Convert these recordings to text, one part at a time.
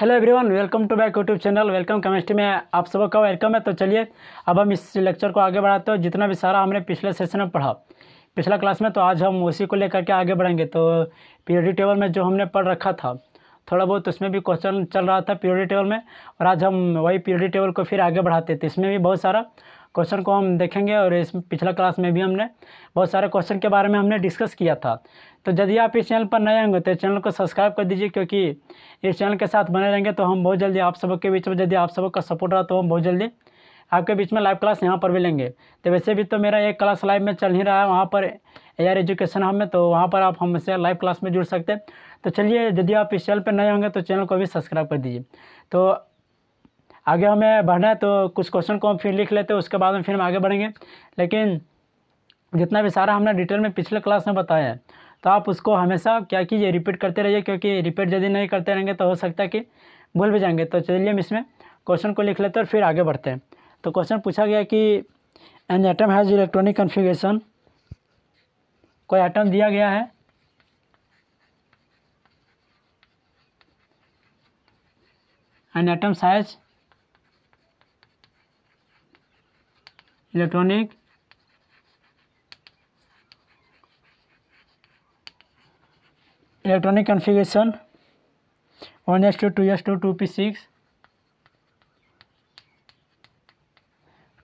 hello everyone welcome to back YouTube channel welcome chemistry में आप सब का वेलकम है तो चलिए अब हम इस लेक्चर को आगे बढ़ाते हो जितना भी सारा हमने पिछले सेशन में पढ़ा पिछला क्लास में तो आज हम उसी को लेकर के आगे बढ़ेंगे तो पीरियडिक टेबल में जो हमने पढ़ रखा था थोड़ा बहुत उसमें भी क्वेश्चन चल रहा था पीरियडिक टेबल में और आज हम वही पीरियडिक टेबल को फिर आगे बढ़ाते थे तो इसमें भी बहुत सारा क्वेश्चन को हम देखेंगे और इस पिछला क्लास में भी हमने बहुत सारे क्वेश्चन के बारे में हमने डिस्कस किया था तो यदि आप इस चैनल पर नए होंगे तो चैनल को सब्सक्राइब कर दीजिए क्योंकि इस चैनल के साथ बने रहेंगे तो हम बहुत जल्दी आप सबक के बीच में यदि आप सबका का सपोर्ट रहा तो हम बहुत जल्दी आपके बीच में लाइव क्लास यहाँ पर भी लेंगे तो वैसे भी तो मेरा एक क्लास लाइव में चल ही रहा है वहाँ पर एयर एजुकेशन हमें तो वहाँ पर आप हमसे लाइव क्लास में जुड़ सकते हैं तो चलिए यदि आप इस चैनल पर नए होंगे तो चैनल को भी सब्सक्राइब कर दीजिए तो आगे हमें बढ़ना है तो कुछ क्वेश्चन को हम फिर लिख लेते हैं उसके बाद हम फिर हम आगे बढ़ेंगे लेकिन जितना भी सारा हमने डिटेल में पिछले क्लास में बताया है तो आप उसको हमेशा क्या कीजिए रिपीट करते रहिए क्योंकि रिपीट यदि नहीं करते रहेंगे तो हो सकता है कि भूल भी जाएंगे तो चलिए हम इसमें क्वेश्चन को लिख लेते हैं और फिर आगे बढ़ते हैं तो क्वेश्चन पूछा गया कि an atom has electronic configuration कोई एटम दिया गया है an atom size electronic electronic configuration one s two two s two two p six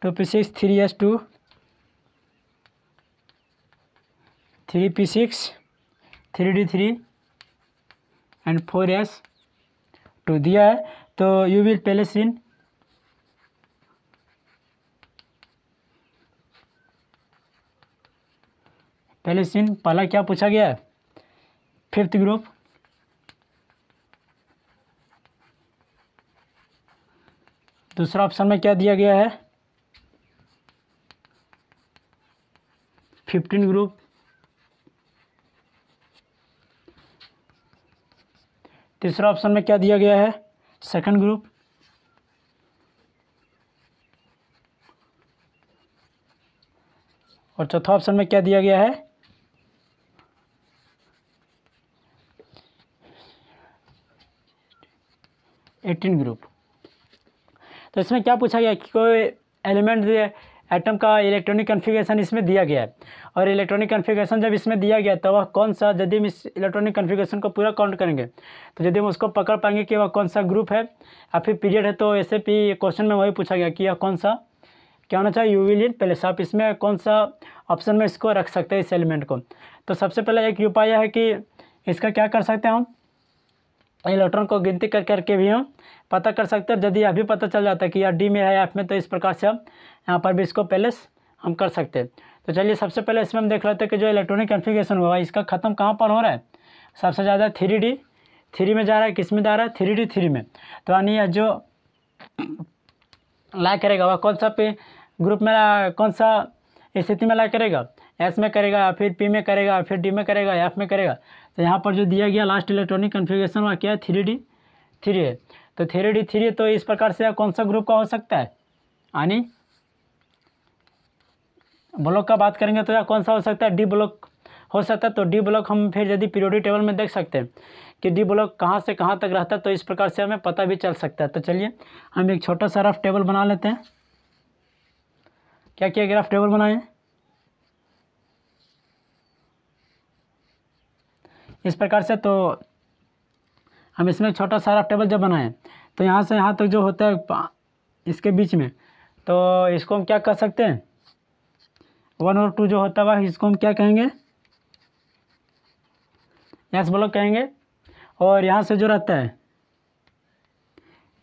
two p six three s two three p six three d three and four s two दिया है तो you will पहले सीन पहले सीन पहला क्या पूछा गया है फिफ्थ ग्रुप दूसरा ऑप्शन में क्या दिया गया है फिफ्टीन ग्रुप तीसरा ऑप्शन में क्या दिया गया है सेकंड ग्रुप और चौथा ऑप्शन में क्या दिया गया है एटीन ग्रुप तो इसमें क्या पूछा गया कि कोई एलिमेंट एटम का इलेक्ट्रॉनिक कन्फिगेशन इसमें दिया गया है और इलेक्ट्रॉनिक कन्फिगेशन जब इसमें दिया गया तो वह कौन सा यदि हम इस इलेक्ट्रॉनिक कन्फिगेशन को पूरा काउंट करेंगे तो यदि हम उसको पकड़ पाएंगे कि वह कौन सा ग्रुप है या फिर पीरियड है तो ऐसे भी क्वेश्चन में वही पूछा गया कि यह कौन सा क्या होना चाहिए यूविलिन पैलेस आप इसमें कौन सा ऑप्शन में इसको रख सकते हैं इस एलिमेंट को तो सबसे पहले एक उपाय है कि इसका क्या कर सकते हैं हम इलेक्ट्रॉन को गिनती कर करके भी हम पता कर सकते हैं यदि अभी पता चल जाता है कि यार डी में है एफ में तो इस प्रकार से हम यहाँ पर भी इसको पहले हम कर सकते हैं तो चलिए सबसे पहले इसमें हम देख लेते हैं कि जो इलेक्ट्रॉनिक कन्फिगेशन हुआ इसका ख़त्म कहाँ पर हो रहा है सबसे ज़्यादा थ्री डी थ्री में जा रहा है किस में जा रहा है थ्री डी थ्री में तो यानी जो लाया करेगा वह कौन सा पे ग्रुप में कौन सा स्थिति में लाया करेगा एस में करेगा फिर पी में करेगा फिर डी में करेगा एफ में करेगा तो यहाँ पर जो दिया गया लास्ट इलेक्ट्रॉनिक कन्फिग्रेशन वहाँ क्या है थ्री डी थ्री है तो थ्री डी थ्री तो इस प्रकार से कौन सा ग्रुप का हो सकता है यानी ब्लॉक का बात करेंगे तो यह कौन सा हो सकता है डी ब्लॉक हो सकता है तो डी ब्लॉक हम फिर यदि पीरियोडिक टेबल में देख सकते हैं कि डी ब्लॉक कहाँ से कहाँ तक रहता है तो इस प्रकार से हमें पता भी चल सकता है तो चलिए हम एक छोटा सा रफ टेबल बना लेते हैं क्या क्या ग्राफ टेबल बनाएं इस प्रकार से तो हम इसमें छोटा सारा टेबल जब बनाएं तो यहाँ से यहाँ तक तो जो होता है इसके बीच में तो इसको हम क्या कर सकते हैं वन और टू जो होता हुआ इसको हम क्या कहेंगे यस ब्लॉक कहेंगे और यहाँ से जो रहता है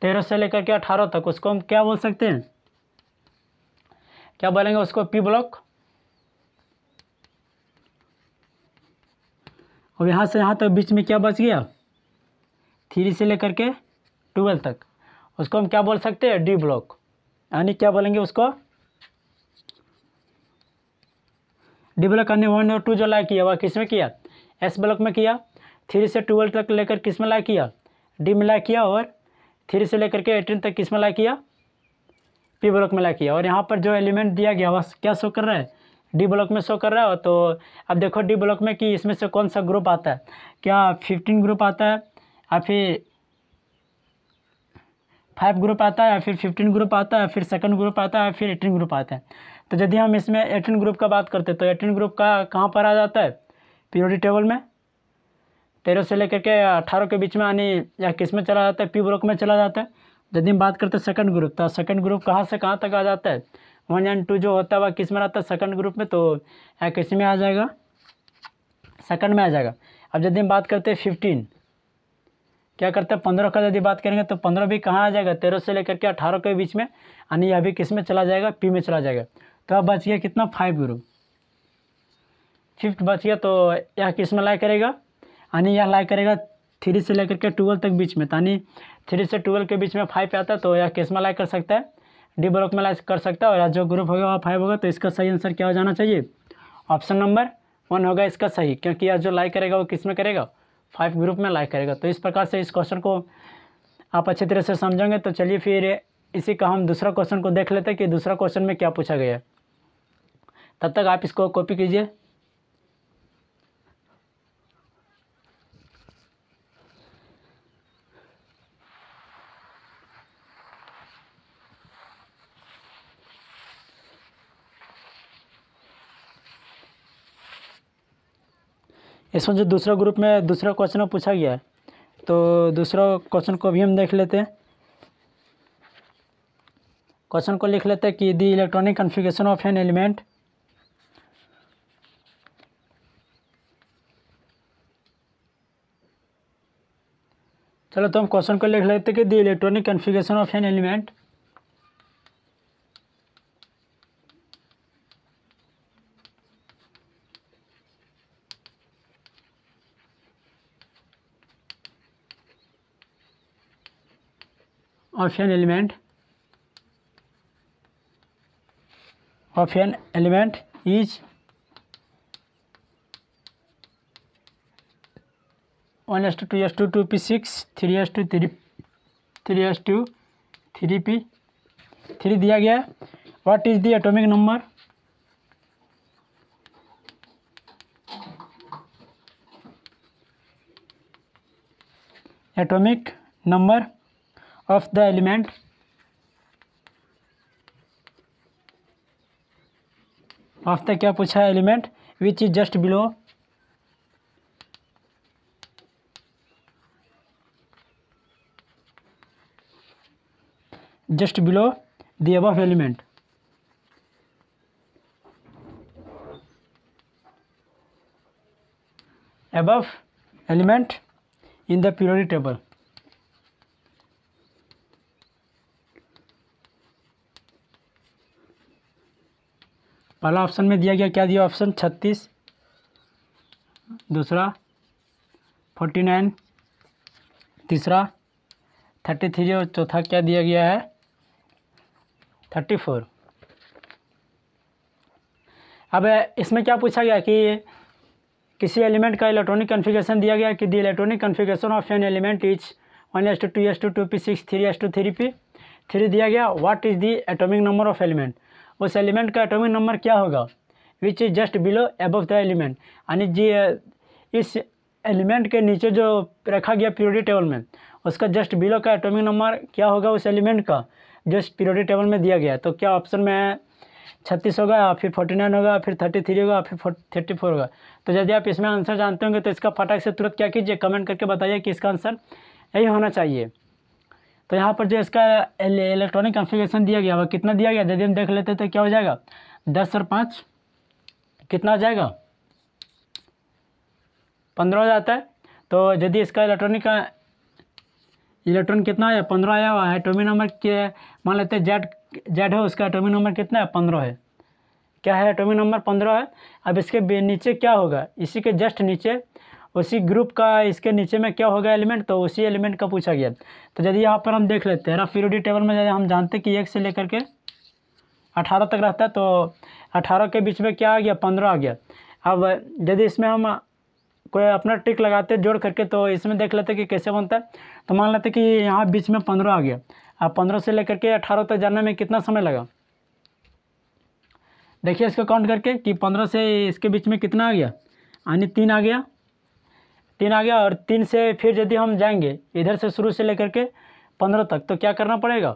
तेरह से लेकर के अठारह तक उसको हम क्या बोल सकते हैं क्या बोलेंगे उसको पी ब्लॉक और यहाँ से यहाँ तक बीच में क्या बच गया थ्री से लेकर के ट्वेल्व तक उसको हम क्या बोल सकते हैं डी ब्लॉक यानी क्या बोलेंगे उसको डी ब्लॉक यानी वन और टू जो लाया किया वह किस में किया एस ब्लॉक में किया थ्री से ट्वेल्व तक लेकर किस में लाया किया डी में लाया किया और थ्री से लेकर के एटीन तक किस में लाया किया पी ब्लॉक में लाया किया और यहाँ पर जो एलिमेंट दिया गया वह क्या शो कर रहा है डी ब्लॉक में शो कर रहा हो तो अब देखो डी ब्लॉक में कि इसमें से कौन सा ग्रुप आता है क्या फिफ्टीन ग्रुप आता है या फिर फाइव ग्रुप आता है या फिर फिफ्टीन ग्रुप आता है फिर सेकंड ग्रुप आता है या फिर एटीन ग्रुप आता है तो यदि हम इसमें एटीन ग्रुप का बात करते तो एटीन ग्रुप का कहाँ पर आ जाता है पीओडी टेबल में तेरह से लेकर के अठारह के बीच में आने या किस में चला जाता है पी ब्लॉक में चला जाता है यदि हम बात करते हैं सेकंड ग्रुप तो सेकंड ग्रुप कहाँ से कहाँ तक आ जाता है वन एंड टू जो होता है वह किस में रहता है सेकंड ग्रुप में तो किस में आ जाएगा सेकंड में आ जाएगा अब यदि हम बात करते हैं फिफ्टीन क्या करते हैं पंद्रह का यदि बात करेंगे तो पंद्रह भी कहाँ आ जाएगा तेरह से लेकर के अठारह के बीच में यानी यह भी किस में चला जाएगा पी में चला जाएगा तो अब बच गया कितना फाइव ग्रुप फिफ्थ बच गया तो यह किस में लाई करेगा यानी यह लाई करेगा थ्री से लेकर के ट्वेल्व तक बीच में यानी थ्री से ट्वेल्व के बीच में फाइव आता है तो यह किस में लाई कर सकता है डी ब्लॉक डिवेलपमेंट कर सकता है और जो ग्रुप होगा वह फाइव होगा तो इसका सही आंसर क्या हो जाना चाहिए ऑप्शन नंबर वन होगा इसका सही क्योंकि यह जो लाइक करेगा वो किस में करेगा फाइव ग्रुप में लाइक करेगा तो इस प्रकार से इस क्वेश्चन को आप अच्छी तरह से समझेंगे तो चलिए फिर इसी का हम दूसरा क्वेश्चन को देख लेते हैं कि दूसरा क्वेश्चन में क्या पूछा गया है तब तक आप इसको कॉपी कीजिए इसमें जो दूसरा ग्रुप में दूसरा क्वेश्चन पूछा गया है तो दूसरा क्वेश्चन को भी हम देख लेते हैं क्वेश्चन को लिख लेते हैं कि the electronic configuration of an element चलो तो हम क्वेश्चन को लिख लेते हैं कि the electronic configuration of an element option element option element is one s two two s two two p six three s two three three s two three p three दिया गया है what is the atomic number atomic number of the element of the क्या पूछा है element which is just below just below the above element above element in the periodic table पहला option में दिया गया क्या दिया ऑप्शन छत्तीस दूसरा फोर्टी नाइन तीसरा थर्टी थ्री और चौथा क्या दिया गया है थर्टी फोर अब इसमें क्या पूछा गया कि किसी एलिमेंट का इलेक्ट्रॉनिक कॉन्फ़िगरेशन दिया गया कि the electronic configuration of an element is one s two two s two two p six three s two three p three दिया गया what is the atomic number of element उस element का atomic number क्या होगा which is just below above the element यानी जी इस element के नीचे जो रखा गया प्योरिटी टेबल में उसका जस्ट बिलो का एटॉमिक नंबर क्या होगा उस एलिमेंट का जो प्योरिटी टेबल में दिया गया तो क्या ऑप्शन में है छत्तीस होगा फिर फोर्टी नाइन होगा फिर थर्टी थ्री होगा फिर थर्टी फोर होगा तो यदि आप इसमें आंसर जानते होंगे तो इसका फटाक से तुरंत क्या कीजिए कमेंट करके बताइए कि इसका आंसर यही होना चाहिए तो यहाँ पर जो इसका इलेक्ट्रॉनिक कॉन्फ़िगरेशन दिया गया वह कितना दिया गया यदि हम देख लेते तो क्या हो जाएगा दस और पाँच कितना हो जाएगा पंद्रह हो जाता है तो यदि इसका इलेक्ट्रॉनिक इलेक्ट्रॉन कितना है पंद्रह आया हुआ है एटोमी नंबर के मान लेते हैं जेड जेड है उसका एटोमी नंबर कितना है पंद्रह है क्या है एटोमी नंबर पंद्रह है अब इसके नीचे क्या होगा इसी के जस्ट नीचे उसी ग्रुप का इसके नीचे में क्या होगा एलिमेंट तो उसी एलिमेंट का पूछा गया तो यदि यहाँ पर हम देख लेते हैं रफीरोडी टेबल में हम जानते हैं कि एक से लेकर के अठारह तक रहता है तो अठारह के बीच में क्या आ गया पंद्रह आ गया अब यदि इसमें हम कोई अपना ट्रिक लगाते जोड़ करके तो इसमें देख लेते कि कैसे बनता है तो मान लेते कि यहाँ बीच में पंद्रह आ गया अब पंद्रह से लेकर के अठारह तक जाने में कितना समय लगा देखिए इसको काउंट करके कि पंद्रह से इसके बीच में कितना आ गया यानी तीन आ गया तीन आ गया और तीन से फिर यदि हम जाएंगे इधर से शुरू से लेकर के पंद्रह तक तो क्या करना पड़ेगा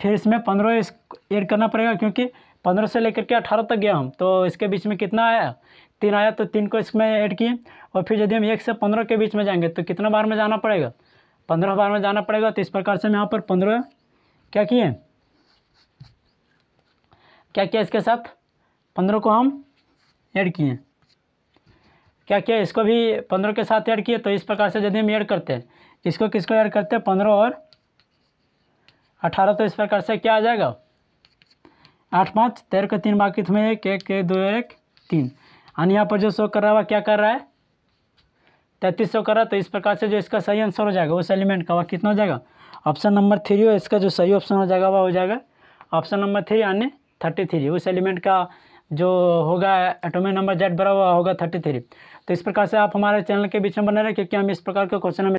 फिर इसमें पंद्रह ऐड करना पड़ेगा क्योंकि पंद्रह से लेकर के अठारह तक गया हम तो इसके बीच में कितना आया तीन आया तो तीन को इसमें ऐड किए और फिर यदि हम एक से पंद्रह के बीच में जाएंगे तो कितना बार में जाना पड़ेगा पंद्रह बार में जाना पड़ेगा तो इस प्रकार से हम यहाँ पर पंद्रह क्या किए क्या किया इसके साथ पंद्रह को हम ऐड किए क्या किया इसको भी पंद्रह के साथ ऐड किए तो इस प्रकार से यदि हम ऐड करते हैं इसको किसको ऐड करते हैं पंद्रह और अठारह तो इस प्रकार से क्या आ जाएगा आठ पाँच तेरह के तीन बाकी तुम्हें एक एक दो एक तीन यानी यहाँ पर जो शो कर रहा है क्या कर रहा है तैंतीस सौ है तो इस प्रकार से जो इसका सही आंसर हो जाएगा उस एलिमेंट का वह कितना हो जाएगा ऑप्शन नंबर थ्री हो इसका जो सही ऑप्शन हो जाएगा वह हो जाएगा ऑप्शन नंबर थ्री यानी थर्टी थ्री उस एलिमेंट का जो होगा एटोमिक नंबर जेड बराबर होगा थर्टी थ्री तो इस प्रकार से आप हमारे चैनल के बीच में बने रहे क्योंकि हम इस प्रकार के क्वेश्चन हमें